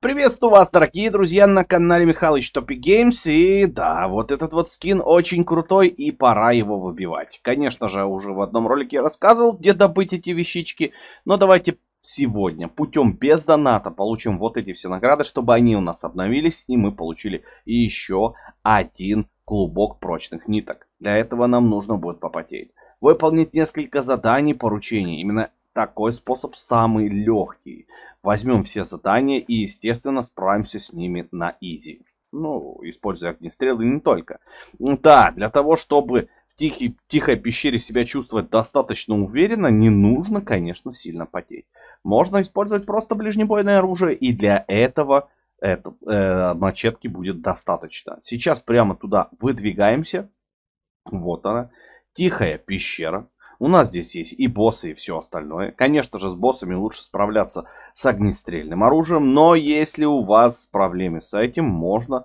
Приветствую вас, дорогие друзья, на канале Михалыч Топи Геймс. И да, вот этот вот скин очень крутой и пора его выбивать. Конечно же, уже в одном ролике я рассказывал, где добыть эти вещички. Но давайте сегодня путем без доната получим вот эти все награды, чтобы они у нас обновились и мы получили еще один клубок прочных ниток. Для этого нам нужно будет попотеть выполнить несколько заданий, поручений. Именно такой способ самый легкий. Возьмем все задания и, естественно, справимся с ними на изи. Ну, используя огнестрелы не только. Да, для того, чтобы в тихой, тихой пещере себя чувствовать достаточно уверенно, не нужно, конечно, сильно потеть. Можно использовать просто ближнебойное оружие, и для этого это, э, мачетки будет достаточно. Сейчас прямо туда выдвигаемся. Вот она. Тихая пещера. У нас здесь есть и боссы, и все остальное. Конечно же, с боссами лучше справляться с огнестрельным оружием, но если у вас проблемы с этим, можно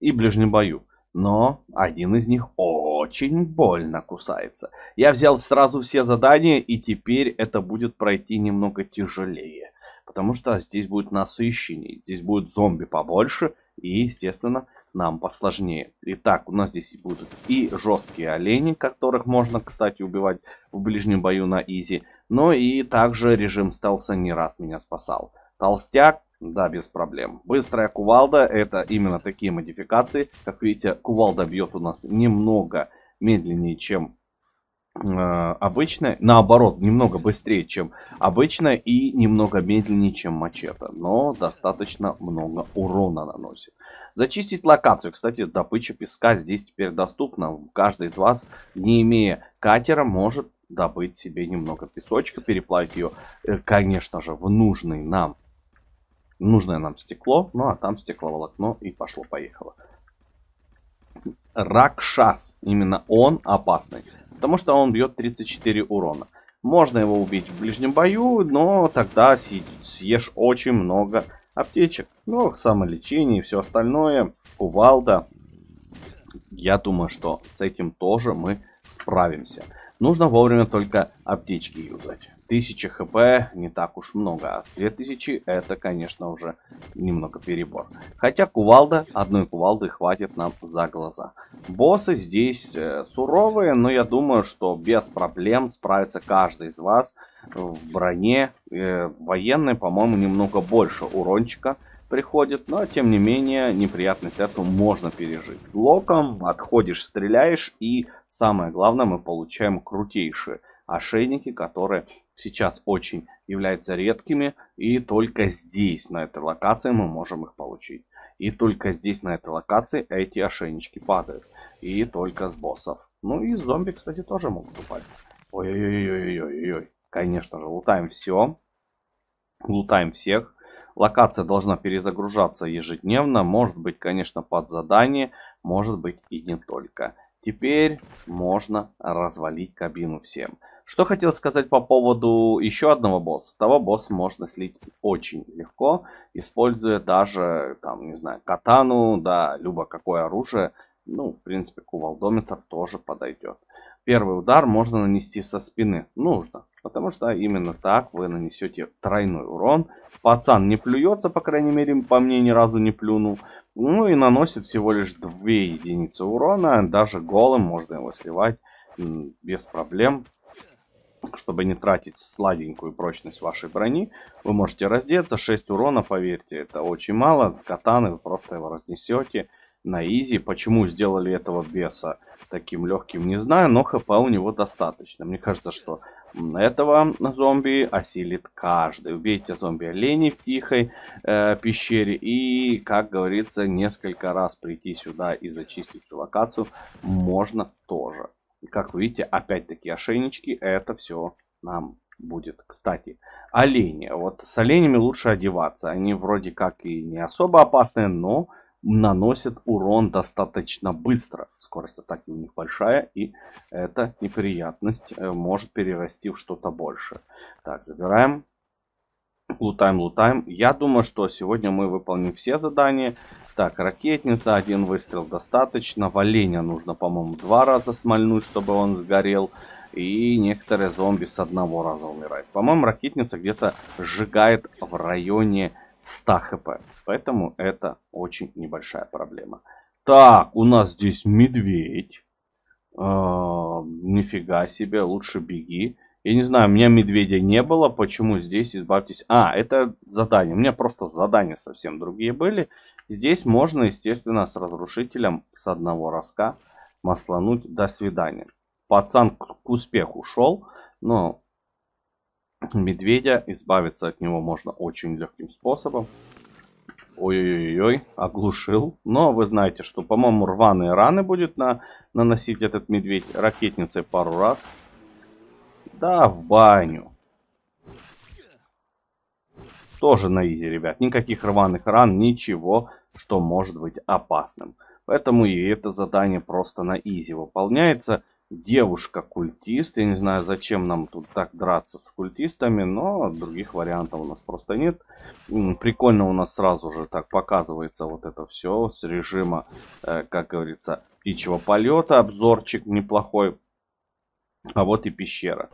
и в ближнем бою. Но один из них очень больно кусается. Я взял сразу все задания, и теперь это будет пройти немного тяжелее. Потому что здесь будет насыщение, здесь будет зомби побольше, и, естественно, нам посложнее. Итак, у нас здесь будут и жесткие олени, которых можно, кстати, убивать в ближнем бою на изи. Но и также режим стелса не раз меня спасал. Толстяк, да, без проблем. Быстрая кувалда, это именно такие модификации. Как видите, кувалда бьет у нас немного медленнее, чем Э, обычно, наоборот, немного быстрее, чем обычная, и немного медленнее, чем мачете, но достаточно много урона наносит. Зачистить локацию. Кстати, добыча песка здесь теперь доступна. Каждый из вас, не имея катера, может добыть себе немного песочка, переплавить ее, э, конечно же, в нужный нам, нужное нам стекло, ну а там стекловолокно и пошло-поехало. Ракшас. Именно он опасный. Потому что он бьет 34 урона. Можно его убить в ближнем бою, но тогда съешь очень много аптечек. Ну, самолечение и все остальное. Кувалда. Я думаю, что с этим тоже мы справимся. Нужно вовремя только аптечки юзать. 1000 хп не так уж много, а 2000 это, конечно, уже немного перебор. Хотя кувалда, одной кувалды хватит нам за глаза. Боссы здесь э, суровые, но я думаю, что без проблем справится каждый из вас в броне. Э, военной, по-моему, немного больше урончика приходит, но тем не менее неприятность эту можно пережить. Локом отходишь, стреляешь и самое главное мы получаем крутейшие ошейники, которые сейчас очень являются редкими. И только здесь, на этой локации, мы можем их получить. И только здесь, на этой локации, эти ошейнички падают. И только с боссов. Ну и зомби, кстати, тоже могут упасть. Ой-ой-ой-ой-ой-ой. Конечно же, лутаем все. Лутаем всех. Локация должна перезагружаться ежедневно. Может быть, конечно, под задание. Может быть и не только. Теперь можно развалить кабину всем. Что хотел сказать по поводу еще одного босса. Того босса можно слить очень легко, используя даже, там, не знаю, катану, да, любо какое оружие. Ну, в принципе, кувалдометр тоже подойдет. Первый удар можно нанести со спины. Нужно. Потому что именно так вы нанесете тройной урон. Пацан не плюется, по крайней мере, по мне ни разу не плюнул. Ну и наносит всего лишь 2 единицы урона. Даже голым можно его сливать без проблем чтобы не тратить сладенькую прочность вашей брони, вы можете раздеться. 6 урона, поверьте, это очень мало. С катаны вы просто его разнесете на изи. Почему сделали этого беса таким легким, не знаю, но хп у него достаточно. Мне кажется, что этого зомби осилит каждый. Убейте зомби-оленей в тихой э, пещере и, как говорится, несколько раз прийти сюда и зачистить всю локацию можно тоже как вы видите, опять-таки ошейнички, это все нам будет. Кстати, олени. Вот с оленями лучше одеваться. Они вроде как и не особо опасные, но наносят урон достаточно быстро. Скорость атаки у них большая, и эта неприятность э, может перерасти в что-то больше. Так, забираем. Лутаем, лутаем. Я думаю, что сегодня мы выполним все задания. Так, ракетница, один выстрел достаточно. В оленя нужно, по-моему, два раза смольнуть, чтобы он сгорел. И некоторые зомби с одного раза умирают. По-моему, ракетница где-то сжигает в районе 100 хп. Поэтому это очень небольшая проблема. Так, у нас здесь медведь. Э -э, нифига себе, лучше беги. Я не знаю, у меня медведя не было, почему здесь избавьтесь... А, это задание. У меня просто задания совсем другие были. Здесь можно, естественно, с разрушителем с одного раска маслануть до свидания. Пацан к, к успеху шел, но медведя избавиться от него можно очень легким способом. Ой-ой-ой, оглушил. Но вы знаете, что, по-моему, рваные раны будет на, наносить этот медведь ракетницей пару раз. Да, в баню. Тоже на изи, ребят. Никаких рваных ран, ничего, что может быть опасным. Поэтому и это задание просто на изи выполняется. Девушка-культист. Я не знаю, зачем нам тут так драться с культистами, но других вариантов у нас просто нет. Прикольно у нас сразу же так показывается вот это все с режима, э, как говорится, птичьего полета. Обзорчик неплохой. А вот и пещера.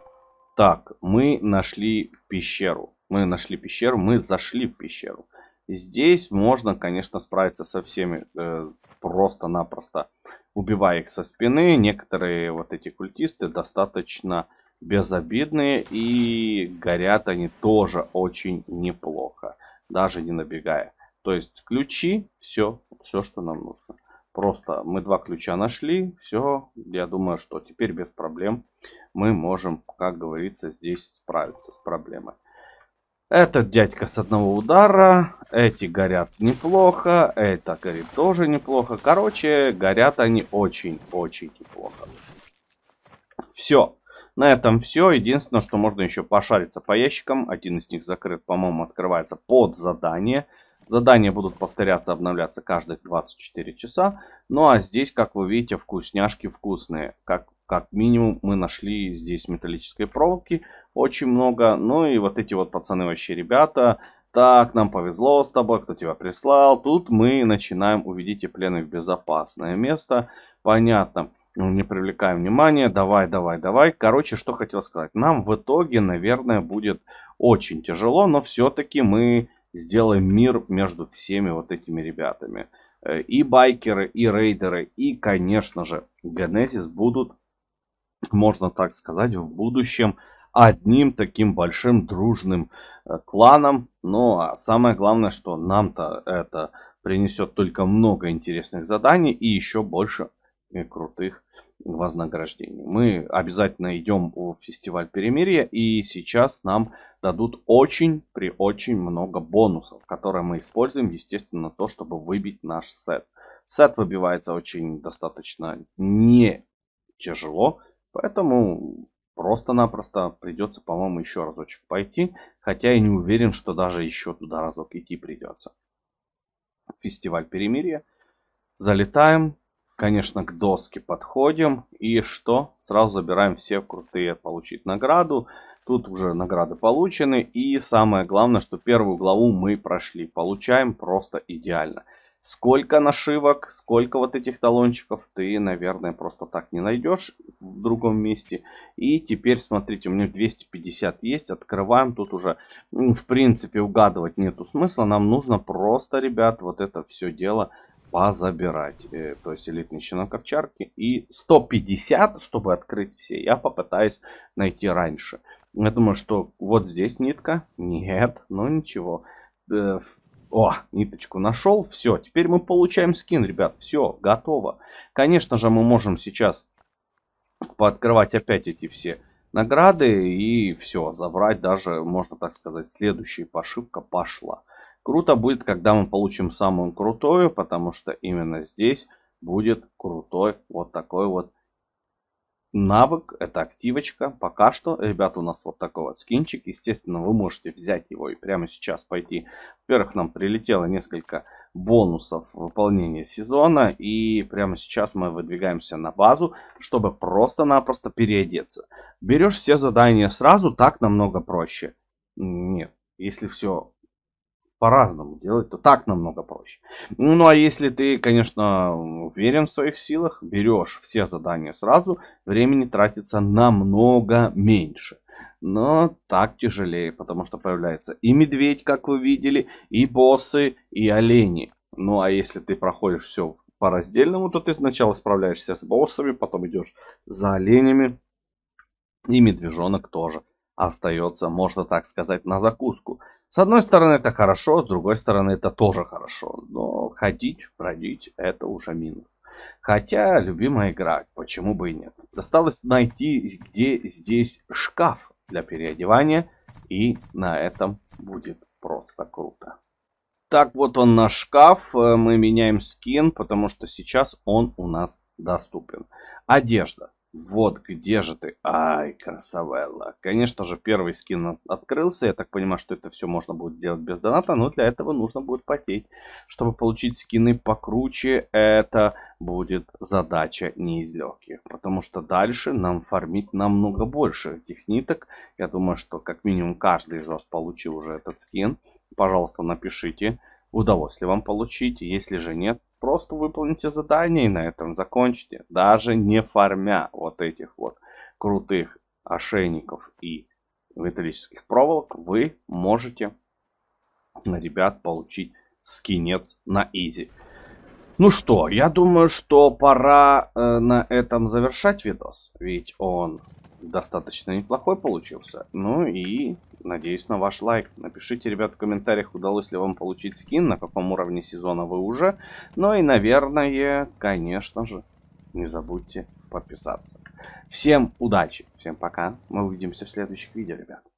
Так, мы нашли пещеру. Мы нашли пещеру, мы зашли в пещеру. Здесь можно, конечно, справиться со всеми э, просто-напросто, убивая их со спины. Некоторые вот эти культисты достаточно безобидные и горят они тоже очень неплохо, даже не набегая. То есть ключи, все, все, что нам нужно. Просто мы два ключа нашли, все, я думаю, что теперь без проблем мы можем, как говорится, здесь справиться с проблемой. Этот дядька с одного удара, эти горят неплохо, это горит тоже неплохо. Короче, горят они очень-очень неплохо. Все, на этом все. Единственное, что можно еще пошариться по ящикам. Один из них закрыт, по-моему, открывается под задание. Задания будут повторяться, обновляться каждых 24 часа. Ну а здесь, как вы видите, вкусняшки вкусные. Как, как минимум мы нашли здесь металлической проволоки очень много. Ну и вот эти вот пацаны вообще ребята. Так, нам повезло с тобой, кто тебя прислал. Тут мы начинаем, уведите пленных в безопасное место. Понятно ну, не привлекаем внимания, давай, давай, давай. Короче, что хотел сказать, нам в итоге, наверное, будет очень тяжело, но все-таки мы сделаем мир между всеми вот этими ребятами. Э, и байкеры, и рейдеры, и, конечно же, Генезис будут, можно так сказать, в будущем одним таким большим дружным э, кланом. Ну, а самое главное, что нам-то это принесет только много интересных заданий и еще больше э, крутых вознаграждение. Мы обязательно идем в фестиваль перемирия, и сейчас нам дадут очень при очень много бонусов, которые мы используем, естественно, то, чтобы выбить наш сет. Сет выбивается очень достаточно не тяжело, поэтому просто-напросто придется, по-моему, еще разочек пойти, хотя я не уверен, что даже еще туда разок идти придется. Фестиваль перемирия. Залетаем, конечно, к доске подходим. И что? Сразу забираем все крутые получить награду. Тут уже награды получены. И самое главное, что первую главу мы прошли. Получаем просто идеально. Сколько нашивок, сколько вот этих талончиков ты, наверное, просто так не найдешь в другом месте. И теперь, смотрите, у меня 250 есть. Открываем. Тут уже, в принципе, угадывать нету смысла. Нам нужно просто, ребят, вот это все дело позабирать. Э, то есть элитный щенок овчарки. И 150, чтобы открыть все, я попытаюсь найти раньше. Я думаю, что вот здесь нитка. Нет, ну ничего. Э, о, ниточку нашел. Все, теперь мы получаем скин, ребят. Все, готово. Конечно же, мы можем сейчас пооткрывать опять эти все награды. И все, забрать даже, можно так сказать, следующая пошивка пошла. Круто будет, когда мы получим самую крутую, потому что именно здесь будет крутой вот такой вот навык, это активочка. Пока что, ребята, у нас вот такой вот скинчик. Естественно, вы можете взять его и прямо сейчас пойти. Во-первых, нам прилетело несколько бонусов выполнения сезона. И прямо сейчас мы выдвигаемся на базу, чтобы просто-напросто переодеться. Берешь все задания сразу, так намного проще. Нет, если все по-разному делать, то так намного проще. Ну а если ты, конечно, уверен в своих силах, берешь все задания сразу, времени тратится намного меньше. Но так тяжелее, потому что появляется и медведь, как вы видели, и боссы, и олени. Ну а если ты проходишь все по раздельному, то ты сначала справляешься с боссами, потом идешь за оленями, и медвежонок тоже остается, можно так сказать, на закуску. С одной стороны это хорошо, с другой стороны это тоже хорошо. Но ходить, бродить это уже минус. Хотя любимая игра, почему бы и нет. Осталось найти, где здесь шкаф для переодевания. И на этом будет просто круто. Так вот он наш шкаф. Э, мы меняем скин, потому что сейчас он у нас доступен. Одежда. Вот где же ты? Ай, красавелла. Конечно же, первый скин открылся. Я так понимаю, что это все можно будет делать без доната, но для этого нужно будет потеть. Чтобы получить скины покруче, это будет задача не из легких. Потому что дальше нам фармить намного больше этих ниток. Я думаю, что как минимум каждый из вас получил уже этот скин. Пожалуйста, напишите, удалось ли вам получить. Если же нет, Просто выполните задание и на этом закончите. Даже не фармя вот этих вот крутых ошейников и металлических проволок, вы можете, на ребят, получить скинец на изи. Ну что, я думаю, что пора э, на этом завершать видос, ведь он достаточно неплохой получился. Ну и надеюсь на ваш лайк. Напишите, ребят, в комментариях, удалось ли вам получить скин, на каком уровне сезона вы уже. Ну и, наверное, конечно же, не забудьте подписаться. Всем удачи, всем пока. Мы увидимся в следующих видео, ребят.